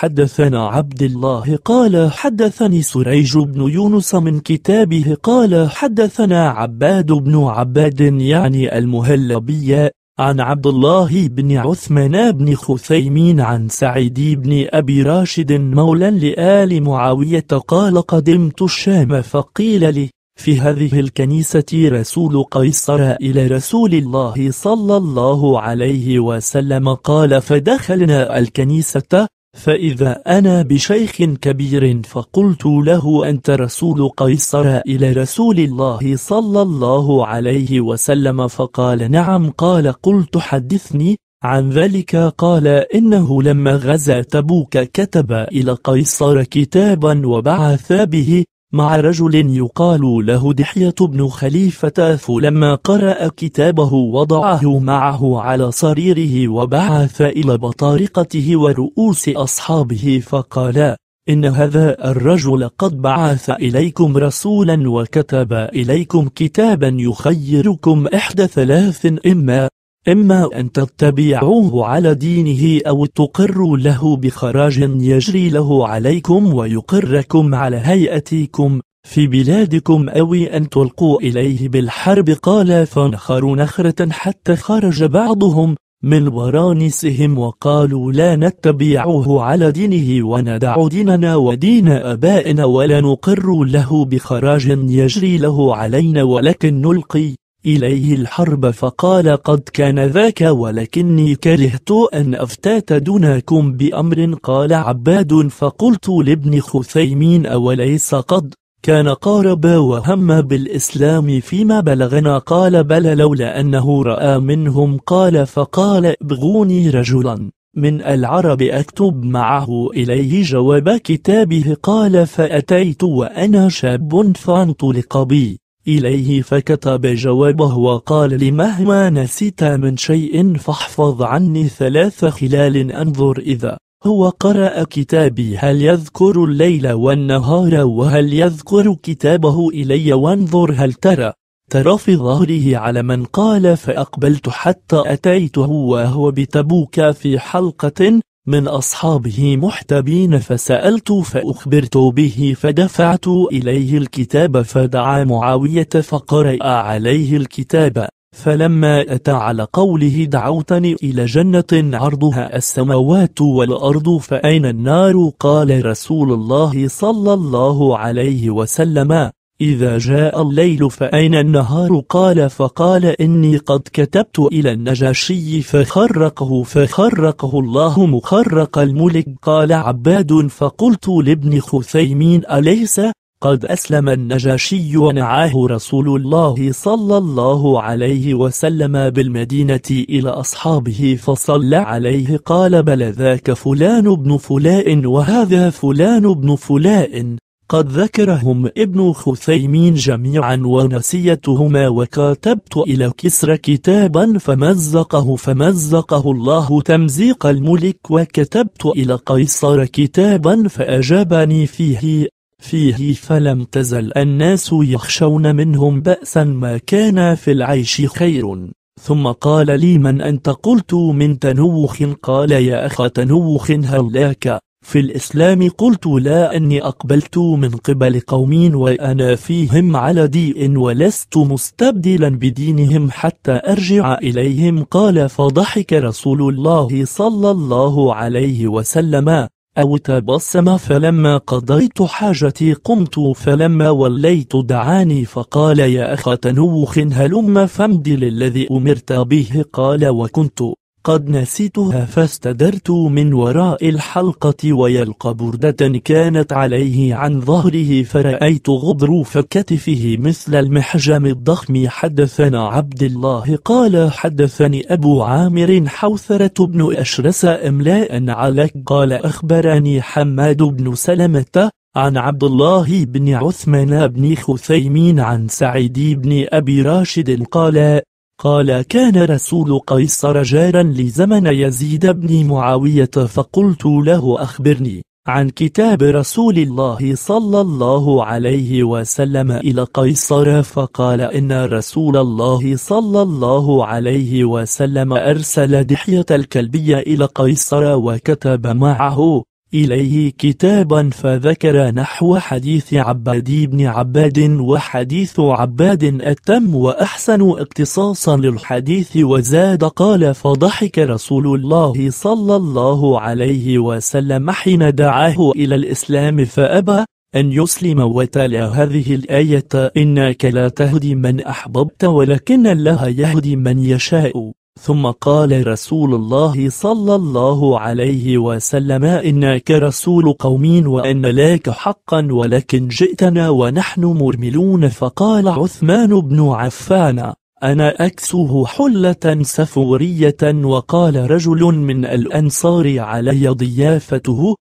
حدثنا عبد الله قال حدثني سريج بن يونس من كتابه قال حدثنا عباد بن عباد يعني المهلبي عن عبد الله بن عثمان بن خثيمين عن سعيد بن أبي راشد مولى لآل معاوية قال قدمت الشام فقيل لي في هذه الكنيسة رسول قيصر إلى رسول الله صلى الله عليه وسلم قال فدخلنا الكنيسة فإذا أنا بشيخ كبير فقلت له أنت رسول قيصر إلى رسول الله صلى الله عليه وسلم فقال نعم قال قلت حدثني عن ذلك قال إنه لما غزا تبوك كتب إلى قيصر كتابا وبعث به مع رجل يقال له دحية بن خليفة فلما قرأ كتابه وضعه معه على صريره وبعث إلى بطارقته ورؤوس أصحابه فقال إن هذا الرجل قد بعث إليكم رسولا وكتب إليكم كتابا يخيركم إحدى ثلاث إما إما أن تتبعوه على دينه أو تقروا له بخراج يجري له عليكم ويقركم على هيئتكم في بلادكم أو أن تلقوا إليه بالحرب قال فنخروا نخرة حتى خرج بعضهم من ورانسهم وقالوا لا نتبعه على دينه وندع ديننا ودين أبائنا ولا نقر له بخراج يجري له علينا ولكن نلقي إليه الحرب فقال قد كان ذاك ولكني كرهت أن أفتات دونكم بأمر قال عباد فقلت لابن خثيمين أوليس قد كان قارب وهم بالإسلام فيما بلغنا قال بل لولا أنه رأى منهم قال فقال ابغوني رجلا من العرب أكتب معه إليه جواب كتابه قال فأتيت وأنا شاب فانطلق بي إليه فكتب جوابه وقال لي مهما نسيت من شيء فاحفظ عني ثلاث خلال أنظر إذا هو قرأ كتابي هل يذكر الليل والنهار وهل يذكر كتابه إلي وانظر هل ترى ترى في ظهره على من قال فأقبلت حتى أتيته وهو بتبوك في حلقة من أصحابه محتبين فسألت فأخبرت به فدفعت إليه الكتاب فدعا معاوية فقرأ عليه الكتاب فلما أتى على قوله دعوتني إلى جنة عرضها السماوات والأرض فأين النار قال رسول الله صلى الله عليه وسلم إذا جاء الليل فأين النهار قال فقال إني قد كتبت إلى النجاشي فخرقه فخرقه الله مخرق الملك قال عباد فقلت لابن خثيمين أليس قد أسلم النجاشي ونعاه رسول الله صلى الله عليه وسلم بالمدينة إلى أصحابه فصلى عليه قال بل ذاك فلان بن فلاء وهذا فلان بن فلاء قد ذكرهم ابن خثيمين جميعا ونسيتهما وكاتبت إلى كسر كتابا فمزقه فمزقه الله تمزيق الملك وكتبت إلى قيصر كتابا فأجابني فيه فيه فلم تزل الناس يخشون منهم بأسا ما كان في العيش خير ثم قال لي من أنت قلت من تنوخ قال يا أخ تنوخ هلاك في الإسلام قلت لا أني أقبلت من قبل قوم وأنا فيهم على دين ولست مستبدلا بدينهم حتى أرجع إليهم قال فضحك رسول الله صلى الله عليه وسلم أو تبسم فلما قضيت حاجتي قمت فلما وليت دعاني فقال يا أخ تنوخ هلم فامد للذي أمرت به قال وكنت قد نسيتها فاستدرت من وراء الحلقة ويلقى بردة كانت عليه عن ظهره فرأيت غضروف كتفه مثل المحجم الضخم حدثنا عبد الله قال حدثني أبو عامر حوثرة بن أشرس أملاء عليك قال أخبرني حماد بن سلمة عن عبد الله بن عثمان بن خثيمين عن سعيد بن أبي راشد قال قال كان رسول قيصر جارا لزمن يزيد بن معاوية فقلت له أخبرني عن كتاب رسول الله صلى الله عليه وسلم إلى قيصر فقال إن رسول الله صلى الله عليه وسلم أرسل دحية الكلبية إلى قيصر وكتب معه إليه كتابا فذكر نحو حديث عباد بن عباد وحديث عباد أتم وأحسن اقتصاصا للحديث وزاد قال فضحك رسول الله صلى الله عليه وسلم حين دعاه إلى الإسلام فأبى أن يسلم وتلا هذه الآية إنك لا تهدي من أحببت ولكن الله يهدي من يشاء ثم قال رسول الله صلى الله عليه وسلم إنك رسول قوم وأن لك حقا ولكن جئتنا ونحن مرملون فقال عثمان بن عفان أنا أكسه حلة سفورية وقال رجل من الأنصار علي ضيافته